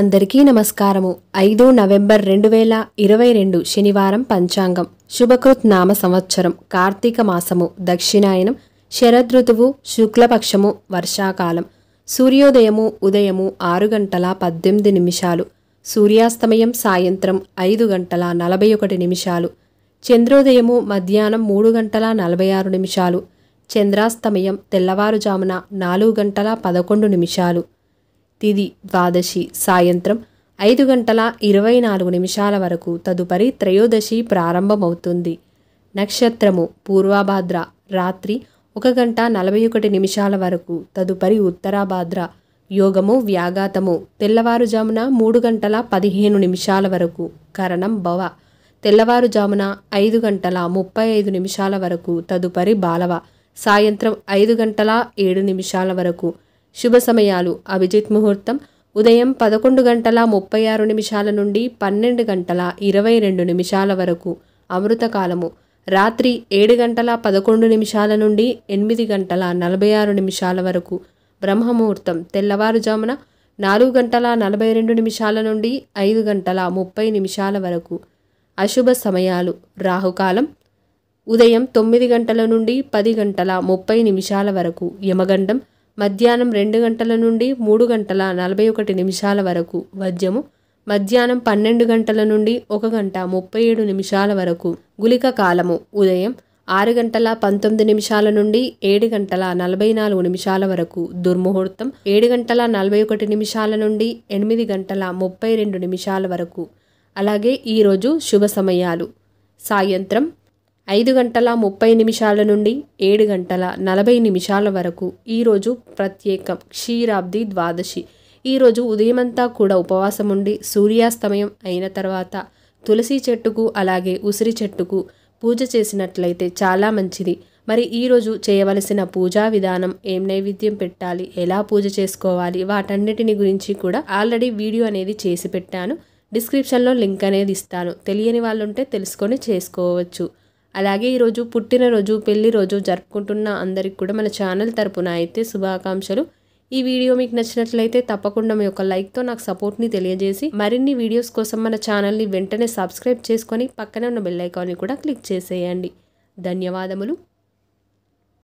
అందరికీ నమస్కారము ఐదు నవంబర్ రెండు వేల ఇరవై రెండు శనివారం పంచాంగం శుభకృత్ నామ సంవత్సరం కార్తీక మాసము దక్షిణాయనం శరదృతువు శుక్లపక్షము వర్షాకాలం సూర్యోదయము ఉదయము ఆరు గంటల పద్దెనిమిది నిమిషాలు సూర్యాస్తమయం సాయంత్రం ఐదు గంటల నలభై ఒకటి నిమిషాలు చంద్రోదయము మధ్యాహ్నం మూడు గంటల నలభై ఆరు నిమిషాలు చంద్రాస్తమయం తెల్లవారుజామున నాలుగు గంటల పదకొండు నిమిషాలు తిది ద్వాదశి సాయంత్రం ఐదు గంటల ఇరవై నాలుగు నిమిషాల వరకు తదుపరి త్రయోదశి ప్రారంభమవుతుంది నక్షత్రము పూర్వభాద్ర రాత్రి ఒక గంట నలభై ఒకటి నిమిషాల వరకు తదుపరి ఉత్తరాభాద్ర యోగము వ్యాఘాతము తెల్లవారుజామున మూడు గంటల పదిహేను నిమిషాల వరకు కరణం భవ తెల్లవారుజామున ఐదు గంటల ముప్పై ఐదు నిమిషాల వరకు తదుపరి బాలవ సాయంత్రం ఐదు గంటల ఏడు నిమిషాల వరకు శుభ సమయాలు అభిజిత్ ముహూర్తం ఉదయం పదకొండు గంటల ముప్పై ఆరు నిమిషాల నుండి పన్నెండు గంటల ఇరవై రెండు నిమిషాల వరకు అమృతకాలము రాత్రి ఏడు గంటల పదకొండు నిమిషాల నుండి ఎనిమిది గంటల నలభై ఆరు నిమిషాల వరకు బ్రహ్మముహూర్తం తెల్లవారుజామున నాలుగు గంటల నలభై రెండు నిమిషాల నుండి ఐదు గంటల ముప్పై నిమిషాల వరకు అశుభ సమయాలు రాహుకాలం ఉదయం తొమ్మిది గంటల నుండి పది గంటల ముప్పై నిమిషాల వరకు యమగండం మధ్యాహ్నం రెండు గంటల నుండి మూడు గంటల నలభై ఒకటి నిమిషాల వరకు వద్యము మధ్యాహ్నం పన్నెండు గంటల నుండి ఒక గంట ముప్పై ఏడు నిమిషాల వరకు గులిక కాలము ఉదయం ఆరు గంటల పంతొమ్మిది నిమిషాల నుండి ఏడు గంటల నలభై నాలుగు నిమిషాల వరకు దుర్ముహూర్తం ఏడు గంటల నలభై ఒకటి నిమిషాల నుండి ఎనిమిది గంటల ముప్పై రెండు నిమిషాల వరకు అలాగే ఈరోజు శుభ సమయాలు సాయంత్రం ఐదు గంటల ముప్పై నిమిషాల నుండి ఏడు గంటల నలభై నిమిషాల వరకు ఈరోజు ప్రత్యేకం క్షీరాబ్ది ద్వాదశి ఈరోజు ఉదయమంతా కూడా ఉపవాసం ఉండి సూర్యాస్తమయం అయిన తర్వాత తులసి చెట్టుకు అలాగే ఉసిరి చెట్టుకు పూజ చేసినట్లయితే చాలా మంచిది మరి ఈరోజు చేయవలసిన పూజా విధానం ఏం నైవేద్యం పెట్టాలి ఎలా పూజ చేసుకోవాలి వాటన్నిటిని గురించి కూడా ఆల్రెడీ వీడియో అనేది చేసి పెట్టాను డిస్క్రిప్షన్లో లింక్ అనేది ఇస్తాను తెలియని వాళ్ళు ఉంటే తెలుసుకొని చేసుకోవచ్చు అలాగే ఈరోజు పుట్టినరోజు పెళ్లి రోజు జరుపుకుంటున్న అందరికి కూడా మన ఛానల్ తరపున అయితే శుభాకాంక్షలు ఈ వీడియో మీకు నచ్చినట్లయితే తప్పకుండా మీ యొక్క లైక్తో నాకు సపోర్ట్ని తెలియజేసి మరిన్ని వీడియోస్ కోసం మన ఛానల్ని వెంటనే సబ్స్క్రైబ్ చేసుకొని పక్కనే ఉన్న బెల్లైకాన్ని కూడా క్లిక్ చేసేయండి ధన్యవాదములు